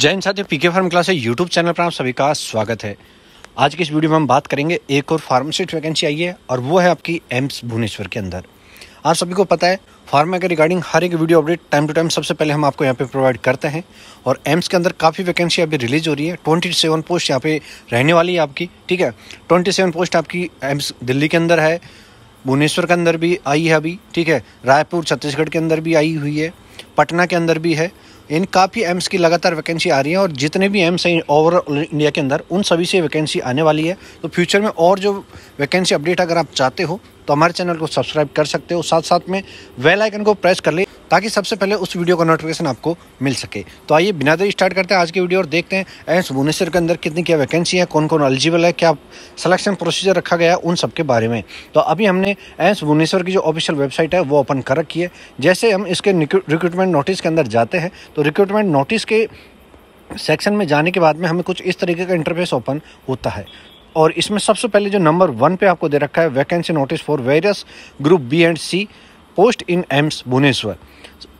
जैन साथियों PK pharm class YouTube channel पर आप सभी का स्वागत है आज की इस वीडियो में हम बात करेंगे एक और फार्मासिस्ट वैकेंसी आई है और वो है आपकी एम्स भुवनेश्वर के अंदर आप सभी को पता है फार्मा के रिगार्डिंग हर एक video update time to time सबसे पहले हम आपको यहाँ पे प्रोवाइड करते हैं और एम्स के अंदर काफ़ी वैकेंसी अभी रिलीज हो रही है ट्वेंटी सेवन पोस्ट यहाँ पे रहने वाली है आपकी ठीक है ट्वेंटी सेवन पोस्ट आपकी एम्स दिल्ली के अंदर है भुवनेश्वर के अंदर भी आई है अभी ठीक है रायपुर छत्तीसगढ़ के अंदर भी आई हुई है पटना के अंदर भी है इन काफ़ी एम्स की लगातार वैकेंसी आ रही है और जितने भी एम्स हैं ओवरऑल इंडिया के अंदर उन सभी से वैकेंसी आने वाली है तो फ्यूचर में और जो वैकेंसी अपडेट अगर आप चाहते हो तो हमारे चैनल को सब्सक्राइब कर सकते हो साथ साथ में वेल आइकन को प्रेस कर ले ताकि सबसे पहले उस वीडियो का नोटिफिकेशन आपको मिल सके तो आइए बिना देर स्टार्ट करते हैं आज की वीडियो और देखते हैं एम्स भुवनेश्वर के अंदर कितनी क्या वैकेंसी है कौन कौन एलिजिबल है क्या सलेक्शन प्रोसीजर रखा गया है उन सब के बारे में तो अभी हमने एम्स भुवनेश्वर की जो ऑफिशियल वेबसाइट है वो ओपन कर रखी है जैसे हम इसके रिक्रूटमेंट नोटिस के अंदर जाते हैं तो रिक्रूटमेंट नोटिस के सेक्शन में जाने के बाद में हमें कुछ इस तरीके का इंटरफेस ओपन होता है और इसमें सबसे पहले जो नंबर वन पे आपको दे रखा है vacancy notice for various group B and C post in AIIMS Bhubaneswar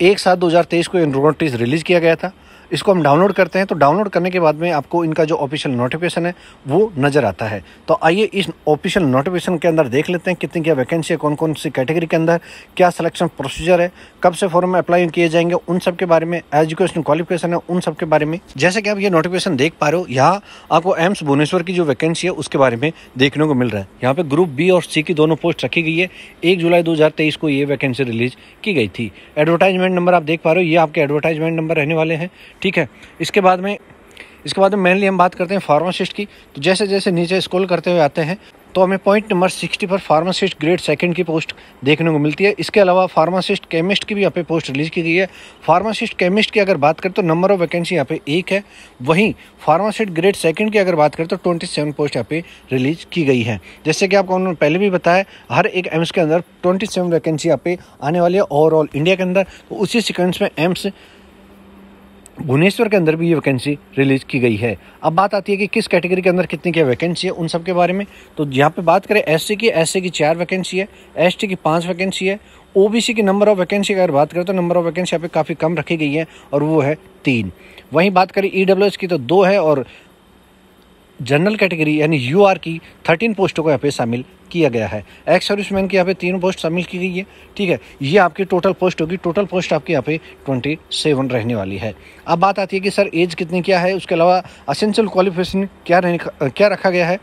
एक सात 2023 को नोटिस रिलीज़ किया गया था इसको हम डाउनलोड करते हैं तो डाउनलोड करने के बाद में आपको इनका जो ऑफिशियल नोटिफिकेशन है वो नज़र आता है तो आइए इस ऑफिशियल नोटिफिकेशन के अंदर देख लेते हैं कितनी क्या वैकेंसी है कौन कौन सी कैटेगरी के अंदर क्या सिलेक्शन प्रोसीजर है कब से फॉर्म में अप्लाई किए जाएंगे उन सब के बारे में एजुकेशन क्वालिफिकेशन है उन सब के बारे में जैसे कि आप ये नोटिफिकेशन देख पा रहे हो यहाँ आपको एम्स भुवनेश्वर की जो वैकेंसी है उसके बारे में देखने को मिल रहा है यहाँ पे ग्रुप बी और सी की दोनों पोस्ट रखी गई है एक जुलाई दो को ये वैकेंसी रिलीज की गई थी एडवर्टाइजमेंट नंबर आप देख पा रहे हो ये आपके एडवर्टाइजमेंट नंबर रहने वाले हैं ठीक है इसके बाद में इसके बाद में मेनली हम बात करते हैं फार्मासिस्ट की तो जैसे जैसे नीचे स्कोल करते हुए आते हैं तो हमें पॉइंट नंबर सिक्सटी पर फार्मासिस्ट ग्रेड सेकंड की पोस्ट देखने को मिलती है इसके अलावा फार्मासिस्ट केमिस्ट की भी यहाँ पे पोस्ट रिलीज़ की गई है फार्मासिस्ट केमिस्ट की अगर बात करें तो नंबर ऑफ वैकेंसी यहाँ पे एक है वहीं फार्मासिस्ट ग्रेड सेकंड की अगर बात करें तो ट्वेंटी सेवन पोस्ट यहाँ पे रिलीज की गई है जैसे कि आपको उन्होंने पहले भी बताया हर एक एम्स के अंदर ट्वेंटी सेवन वैकेंसी यहाँ पे आने वाली है ओवरऑल इंडिया के अंदर तो उसी सिक्वेंस में एम्स भुवनेश्वर के अंदर भी ये वैकेंसी रिलीज की गई है अब बात आती है कि किस कैटेगरी के अंदर कितनी क्या वैकेंसी है उन सब के बारे में तो यहाँ पे बात करें एस की एस की चार वैकेंसी है एस की पांच वैकेंसी है सी की नंबर ऑफ वैकेंसी अगर बात करें तो नंबर ऑफ वैकेंसी यहाँ पे काफ़ी कम रखी गई है और वो है तीन वहीं बात करें ई e की तो दो है और जनरल कैटेगरी यानी यू की थर्टीन पोस्टों को यहाँ पे शामिल किया गया है एक्स सर्विसमैन की यहाँ पे तीन पोस्ट शामिल की गई है ठीक है ये आपकी टोटल पोस्ट होगी टोटल पोस्ट आपके यहाँ पे ट्वेंटी सेवन रहने वाली है अब बात आती है कि सर एज कितनी क्या है उसके अलावा असेंशियल क्वालिफिकेशन क्या रहने क्या रखा गया है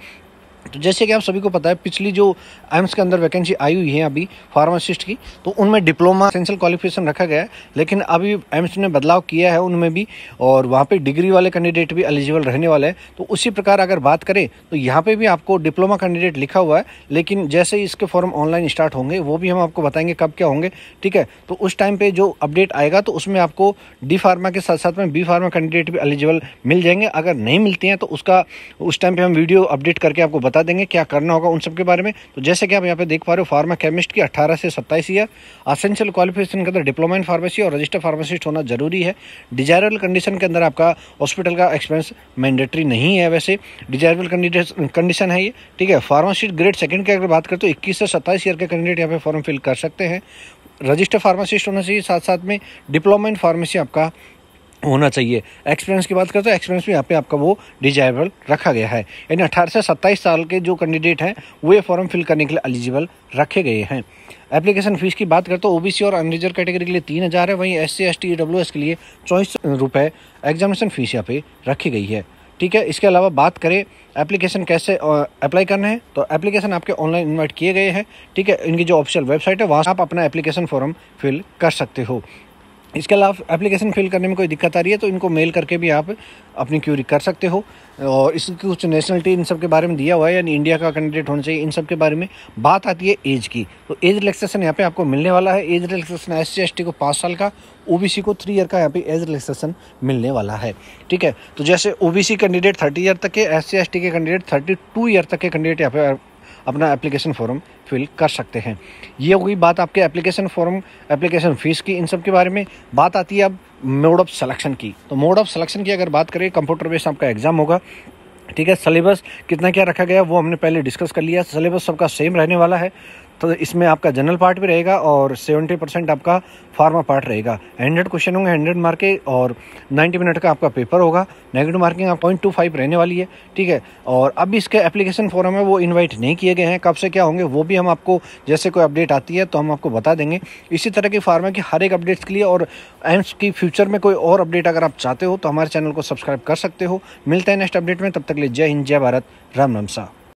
तो जैसे कि आप सभी को पता है पिछली जो एम्स के अंदर वैकेंसी आई हुई है अभी फार्मासिस्ट की तो उनमें डिप्लोमा सेंसल क्वालिफिकेशन रखा गया है लेकिन अभी एम्स ने बदलाव किया है उनमें भी और वहाँ पे डिग्री वाले कैंडिडेट भी एलिजिबल रहने वाले हैं तो उसी प्रकार अगर बात करें तो यहाँ पर भी आपको डिप्लोमा कैंडिडेट लिखा हुआ है लेकिन जैसे ही इसके फॉर्म ऑनलाइन स्टार्ट होंगे वो भी हम आपको बताएंगे कब क्या होंगे ठीक है तो उस टाइम पर जो अपडेट आएगा तो उसमें आपको डी फार्मा के साथ साथ में बी फार्मा कैंडिडेट भी एलिजिबल मिल जाएंगे अगर नहीं मिलते हैं तो उसका उस टाइम पर हम वीडियो अपडेट करके आपको बता बता देंगे क्या करना होगा उन सब के बारे में तो जैसे कि आप यहाँ पे देख पा रहे हो फार्मा केमिस्ट की 18 से 27 ईयर असेंशियल क्वालिफिकेशन के अंदर डिप्लोमा इन फार्मेसी और रजिस्टर फार्मासिस्ट होना जरूरी है डिजायरेबल कंडीशन के अंदर आपका हॉस्पिटल का एक्सपेंस मैंडेटरी नहीं है वैसे डिजायरेबल कंडीशन है ये ठीक है फार्मासिस्ट ग्रेड सेकेंड की अगर बात करें तो इक्कीस से सत्ताईस ईयर के कैंडिडेट यहाँ पे फॉर्म फिल कर सकते हैं रजिस्टर फार्मासिस्ट होना चाहिए साथ साथ में डिप्लोमा इन फार्मेसी आपका होना चाहिए एक्सपीरियंस की बात करते हैं एक्सपीरियंस भी यहाँ पे आपका वो डिजायरेबल रखा गया है यानी 18 से सत्ताईस साल के जो कैंडिडेट हैं वे फॉर्म फिल करने के लिए एलिजिबल रखे गए हैं एप्लीकेशन फीस की बात करते हैं ओबीसी तो और अनरिजर्व कैटेगरी के लिए तीन हज़ार है वहीं S C S T W S के लिए चौबीस रुपये एग्जामिनेशन फीस यहाँ पे रखी गई है ठीक है इसके अलावा बात करें एप्लीकेशन कैसे अप्लाई करना है तो एप्लीकेशन आपके ऑनलाइन इन्वाइट किए गए हैं ठीक है इनकी जो ऑफिशियल वेबसाइट है वहाँ आप अपना एप्लीकेशन फॉर्म फिल कर सकते हो इसके अलावा एप्लीकेशन फिल करने में कोई दिक्कत आ रही है तो इनको मेल करके भी आप अपनी क्यूरी कर सकते हो और इसकी कुछ नेशनलिटी इन सब के बारे में दिया हुआ है यानी इंडिया का कैंडिडेट होना चाहिए इन सब के बारे में बात आती है एज की तो एज रिलैक्सेशन यहाँ पे आपको मिलने वाला है एज रिलैक्सेशन एस सी को पाँच साल का ओ को थ्री ईयर का यहाँ पे एज रिलैक्सेशन मिलने वाला है ठीक है तो जैसे ओ कैंडिडेट थर्टी ईयर तक के एस सी के कैंडिडेट थर्टी ईयर तक के कैंडिडेट यहाँ पे अपना एप्लीकेशन फॉर्म फिल कर सकते हैं ये हुई बात आपके एप्लीकेशन फॉर्म एप्लीकेशन फ़ीस की इन सब के बारे में बात आती है अब मोड ऑफ सलेक्शन की तो मोड ऑफ सलेक्शन की अगर बात करें कंप्यूटर बेस्ड आपका एग्ज़ाम होगा ठीक है सलेबस कितना क्या रखा गया वो हमने पहले डिस्कस कर लिया सलेबस सबका सेम रहने वाला है तो इसमें आपका जनरल पार्ट भी रहेगा और सेवेंटी परसेंट आपका फार्मा पार्ट रहेगा हंड्रेड क्वेश्चन होंगे हंड्रेड मार्के और नाइन्टी मिनट का आपका पेपर होगा नेगेटिव मार्किंग आप पॉइंट टू फाइव रहने वाली है ठीक है और अब इसके एप्लीकेशन फॉरम है वो इन्वाइट नहीं किए गए हैं कब से क्या होंगे वो भी हम आपको जैसे कोई अपडेट आती है तो हम आपको बता देंगे इसी तरह की फार्मा की हर एक अपडेट्स के लिए और एम्स की फ्यूचर में कोई और अपडेट अगर आप चाहते हो तो हमारे चैनल को सब्सक्राइब कर सकते हो मिलते हैं नेक्स्ट अपडेट में तब तक लिए जय हिंद जय भारत राम नमसा साह